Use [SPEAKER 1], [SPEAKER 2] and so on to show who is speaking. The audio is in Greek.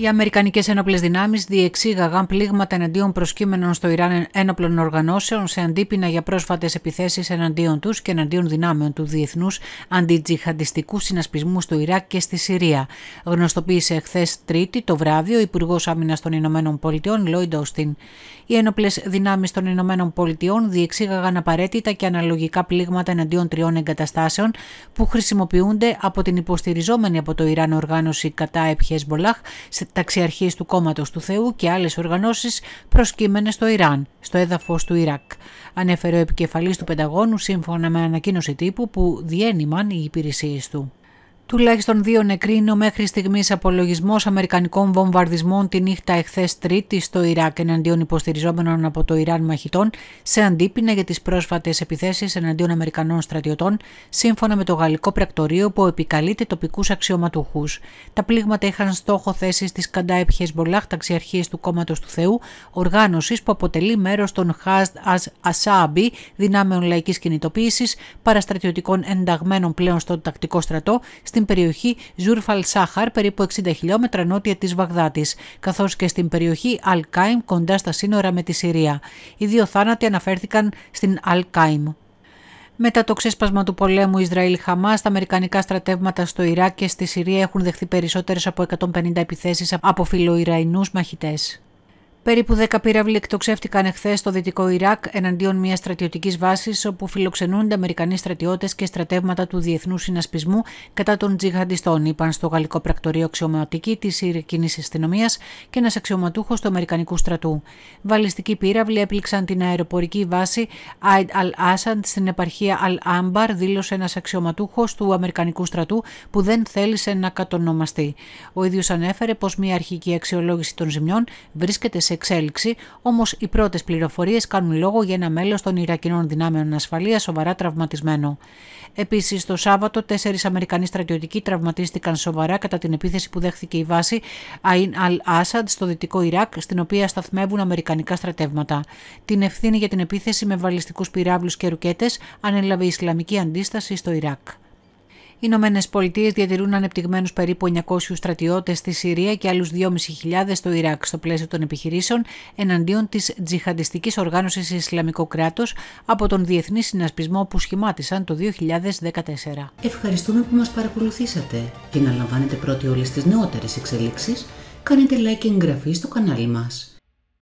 [SPEAKER 1] Οι Αμερικανικές Ένοπλες Δυνάμεις διεξήγαγαν πλήγματα εναντίον προσκύμενων στο Ιράν ένοπλων οργανώσεων σε αντίπεινα για πρόσφατες επιθέσεις εναντίον τους και εναντίον δυνάμεων του διεθνούς αντιτζιχαντιστικού συνασπισμού στο Ιράκ και στη Συρία. Γνωστοποίησε χθες Τρίτη το βράδυ ο Υπουργός Άμυνας των Ηνωμένων Πολιτειών, Λόιντ Όστιν. Οι Ένοπλες Δυνάμεις των Ηνωμένων Πολιτειών διεξήγαγαν απαραίτητα και αναλογικά πλήγματα εναντίον τριών εγκαταστάσεων που χρησιμοποιούνται από την υποστηριζόμενη από το Ιράν οργάνωση κατά Επχεσμπολάχ ταξιαρχής του Κόμματος του Θεού και άλλες οργανώσεις προσκύμενες στο Ιράν, στο έδαφος του Ιράκ. Ανέφερε ο επικεφαλής του Πενταγώνου σύμφωνα με ανακοίνωση τύπου που διένυμαν οι υπηρεσίες του. Τουλάχιστον δύο νεκροί είναι ο μέχρι στιγμής απολογισμός Αμερικανικών βομβαρδισμών τη νύχτα εχθές Τρίτη στο Ιράκ εναντίον υποστηριζόμενων από το Ιράν μαχητών σε αντίπεινα για τις πρόσφατες επιθέσεις εναντίον Αμερικανών στρατιωτών, σύμφωνα με το γαλλικό πρακτορείο που επικαλείται τοπικούς αξιωματούχους. Τα πλήγματα είχαν στόχο θέση τη Καντάεπχε Μπολάχ, ταξιαρχίε του Κόμματος του Θεού, οργάνωσης που αποτελεί μέρος των Χαζ Ασάμπι, δυνάμεων λαϊκής κινητοποίησης, παραστρατιωτικών ενταγμένων πλέον στο τακτικό στρατό, στην περιοχή Ζούρφαλ Σάχαρ, περίπου 60 χιλιόμετρα νότια της Βαγδάτης, καθώς και στην περιοχή Αλκάιμ, κοντά στα σύνορα με τη Συρία. Οι δύο θάνατοι αναφέρθηκαν στην Αλκάιμ. Μετά το ξέσπασμα του πολέμου Ισραήλ-Χαμά, τα αμερικανικά στρατεύματα στο Ιράκ και στη Συρία έχουν δεχθεί περισσότερες από 150 επιθέσεις από φιλοϊρανού μαχητές. Περίπου 10 πύραυλοι εκτοξεύτηκαν εχθές στο δυτικό Ιράκ εναντίον μιας στρατιωτικής βάσης όπου φιλοξενούνται Αμερικανοί στρατιώτες και στρατεύματα του Διεθνούς Συνασπισμού κατά των τζιχαντιστών, είπαν στο γαλλικό πρακτορείο αξιωματική της Ιρακινή Αστυνομίας και ένας αξιωματούχος του Αμερικανικού στρατού. Βαλιστικοί πύραυλοι έπληξαν την αεροπορική βάση Αιντ Αλ Άσαντ στην επαρχία Αλ Άμπαρ, δήλωσε ένας αξιωματούχος του Αμερικανικού στρατού που δεν θέλησε να κατονομαστεί. Ο ίδιος ανέφερε πως μια αρχική αξιολόγηση των ζημιών βρίσκεται σε εξέλιξη, όμως οι πρώτες πληροφορίες κάνουν λόγο για ένα μέλος των Ιρακινών δυνάμεων ασφαλείας σοβαρά τραυματισμένο. Επίσης, το Σάββατο, τέσσερις Αμερικανοί στρατιωτικοί τραυματίστηκαν σοβαρά κατά την επίθεση που δέχθηκε η βάση Αϊν Αλ Άσαντ στο δυτικό Ιράκ, στην οποία σταθμεύουν Αμερικανικά στρατεύματα. Την ευθύνη για την επίθεση με βαλιστικούς πυράβλους και ρουκέτες ανέλαβε η Ισλαμική Αντίσταση στο Ιράκ. Ηνωμένες Πολιτείες διατηρούν ανεπτυγμένους περίπου 900 στρατιώτες στη Συρία και άλλους 2.500 στο Ιράκ στο πλαίσιο των επιχειρήσεων εναντίον της τζιχαντιστικής οργάνωσης Ισλαμικό κράτος από τον διεθνή συνασπισμό που σχημάτισαν το 2014. Ευχαριστούμε που μας παρακολουθήσατε και να λαμβάνετε πρώτοι όλες τις νεότερες εξελίξεις. Κάνετε like και εγγραφή στο κανάλι μας.